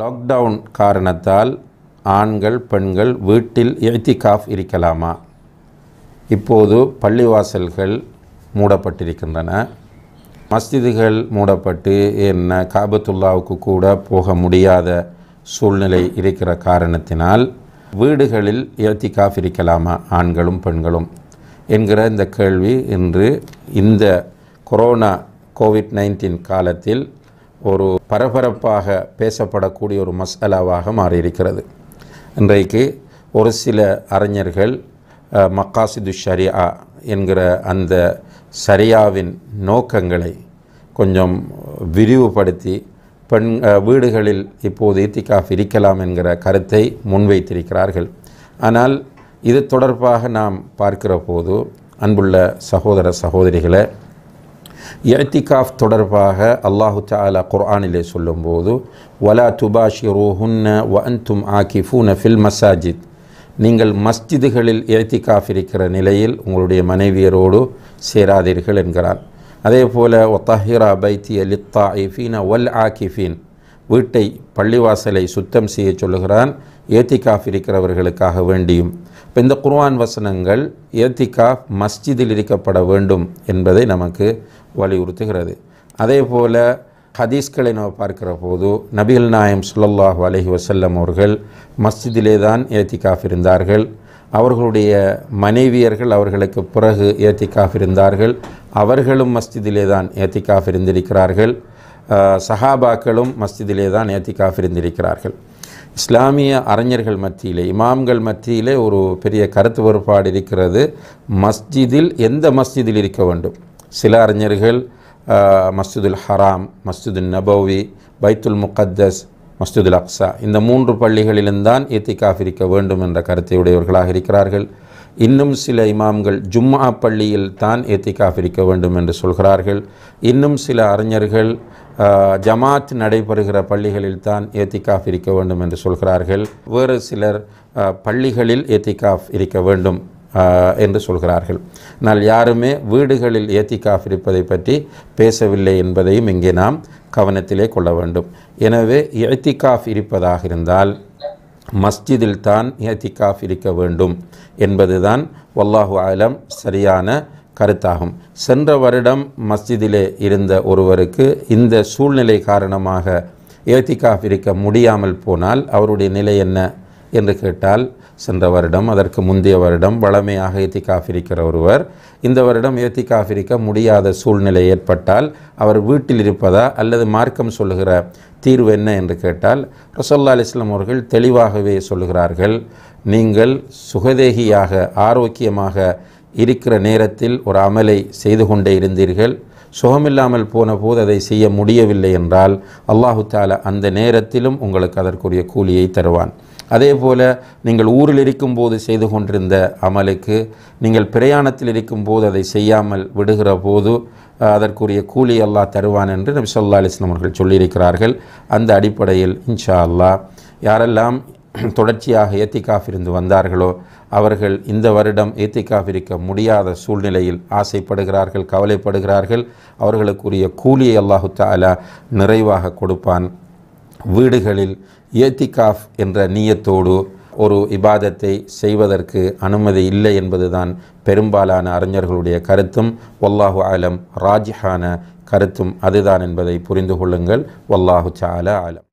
lockdown காரணத்தால் ஆண்கள் பெண்கள் வீட்டில் இழ்த்திகாஃப் இருக்கலாமா இப்போது பள்ளிவாசல்கள் மூடப்பட்டிருக்கின்றன மஸ்திதுகள் மூடப்பட்டு என்ன காபத்துல்லாவுக்கு கூட போக முடியாத சூழ்நிலை இருக்கிற காரணத்தினால் வீடுகளில் இழ்த்திகாஃப் இருக்கலாமா ஆண்களும் பெண்களும் என்கிற இந்த கேள்வி இன்று இந்த கொரோனா கோவிட் நைன்டீன் காலத்தில் ஒரு பரபரப்பாக பேசப்படக்கூடிய ஒரு மசாலாவாக மாறியிருக்கிறது இன்றைக்கு ஒரு சில அறிஞர்கள் மக்காசிது ஷரியா என்கிற அந்த சரியாவின் நோக்கங்களை கொஞ்சம் விரிவுபடுத்தி பெண் வீடுகளில் இப்போது இத்திகாஃப் இருக்கலாம் என்கிற கருத்தை முன்வைத்திருக்கிறார்கள் ஆனால் இது தொடர்பாக நாம் பார்க்கிற போது அன்புள்ள சகோதர சகோதரிகளை இத்திகாஃப் தொடர்பாக அல்லாஹு தாலா குர்ஆனிலே சொல்லும்போது வலா துபாஷிரூஹுன்ன வ அன்தும் ஆகிஃபூன ஃபில் மசாஜித் நீங்கள் மஸ்ஜிதுகளில் இத்திகாஃப் இருக்கிற நிலையில் உங்களுடைய மனைவியரோடு சேராதீர்கள் என்கிறான் அதே போல் ஒத்தஹிரா பைத்தி அலித்தா ஐஃபீன வல் ஆகிஃபீன் வீட்டை பள்ளிவாசலை சுத்தம் செய்ய சொல்லுகிறான் ஏத்திகாஃப் இருக்கிறவர்களுக்காக வேண்டியும் இப்போ இந்த குர்வான் வசனங்கள் ஏத்திகாஃப் மஸ்ஜிதில் இருக்கப்பட வேண்டும் என்பதை நமக்கு வலியுறுத்துகிறது அதே போல் ஹதீஸ்களை நம்ம பார்க்கிற போது நபிகள் நாயம் சுல்லல்லாஹ் அலஹி வசல்லம் அவர்கள் மஸ்ஜிதிலே தான் ஏத்திகாஃப் இருந்தார்கள் அவர்களுடைய மனைவியர்கள் அவர்களுக்கு பிறகு ஏத்திகாஃப் இருந்தார்கள் அவர்களும் மஸ்ஜிதிலே தான் ஏத்திகாஃப் இருந்திருக்கிறார்கள் சஹாபாக்களும் மஸ்ஜிதிலே தான் ஏத்திகாஃப் இருந்திருக்கிறார்கள் இஸ்லாமிய அறிஞர்கள் மத்தியிலே இமாம்கள் மத்தியிலே ஒரு பெரிய கருத்து வேறுபாடு இருக்கிறது மஸ்ஜிதில் எந்த மஸ்ஜிதில் இருக்க வேண்டும் சில அறிஞர்கள் மஸ்ஜிதுல் ஹராம் மஸ்ஜிது நபோவி பைத்துல் முகத்தஸ் மஸ்ஜிதுல் அக்ஸா இந்த மூன்று பள்ளிகளிலும் தான் இத்திகாஃப் இருக்க வேண்டும் என்ற கருத்தை உடையவர்களாக இருக்கிறார்கள் இன்னும் சில இமாம்கள் ஜும்மா பள்ளியில் தான் ஏத்திக்காஃப் இருக்க வேண்டும் என்று சொல்கிறார்கள் இன்னும் சில அறிஞர்கள் ஜமாத் நடைபெறுகிற பள்ளிகளில் தான் ஏத்திக்காஃப் இருக்க வேண்டும் என்று சொல்கிறார்கள் வேறு சிலர் பள்ளிகளில் ஏத்திகாஃப் இருக்க வேண்டும் என்று சொல்கிறார்கள் ஆனால் யாருமே வீடுகளில் ஏத்திக்காஃப் இருப்பதை பற்றி பேசவில்லை என்பதையும் இங்கே நாம் கவனத்திலே கொள்ள வேண்டும் எனவே ஏத்திகாஃப் இருப்பதாக இருந்தால் மஸ்ஜிதில் தான் ஏத்திகாஃப் இருக்க வேண்டும் என்பதுதான் வல்லாஹு ஆலம் சரியான கருத்தாகும் சென்ற வருடம் மஸ்ஜிதிலே இருந்த ஒருவருக்கு இந்த சூழ்நிலை காரணமாக ஏத்திகாஃப் இருக்க முடியாமல் போனால் அவருடைய நிலை என்ன என்று கேட்டால் சென்ற வருடம் அதற்கு முந்தைய வருடம் வளமையாக ஏற்றி காஃபிரிக்கிற ஒருவர் இந்த வருடம் ஏற்றி காஃபிரிக்க முடியாத சூழ்நிலை ஏற்பட்டால் அவர் வீட்டில் இருப்பதா அல்லது மார்க்கம் சொல்லுகிற தீர்வு என்ன என்று கேட்டால் ரசோல்லா அலிஸ்லாம் அவர்கள் தெளிவாகவே சொல்லுகிறார்கள் நீங்கள் சுகதேகியாக ஆரோக்கியமாக இருக்கிற நேரத்தில் ஒரு அமலை செய்து கொண்டே இருந்தீர்கள் சுகமில்லாமல் போன போது அதை செய்ய முடியவில்லை என்றால் அல்லாஹு தாலா அந்த நேரத்திலும் உங்களுக்கு அதற்குரிய கூலியை தருவான் அதே போல் நீங்கள் ஊரில் இருக்கும்போது செய்து கொண்டிருந்த அமலுக்கு நீங்கள் பிரயாணத்தில் இருக்கும்போது அதை செய்யாமல் விடுகிற போது அதற்குரிய கூலி அல்லாஹ் தருவான் என்று நபி சொல்லா அலிஸ்லாம் அவர்கள் சொல்லியிருக்கிறார்கள் அந்த அடிப்படையில் இன்ஷா அல்லா யாரெல்லாம் தொடர்ச்சியாக ஏத்திகாஃப் இருந்து வந்தார்களோ அவர்கள் இந்த வருடம் ஏத்திகாஃப் இருக்க முடியாத சூழ்நிலையில் ஆசைப்படுகிறார்கள் கவலைப்படுகிறார்கள் அவர்களுக்குரிய கூலியை அல்லாஹு தாலா நிறைவாக கொடுப்பான் வீடுகளில் ஏத்திகாஃப் என்ற நீயத்தோடு ஒரு இபாதத்தை செய்வதற்கு அனுமதி இல்லை என்பதுதான் பெரும்பாலான அறிஞர்களுடைய கருத்தும் வல்லாஹு ஆலம் ராஜிஹான கருத்தும் அதுதான் என்பதை புரிந்து கொள்ளுங்கள் வல்லாஹு சால ஆலம்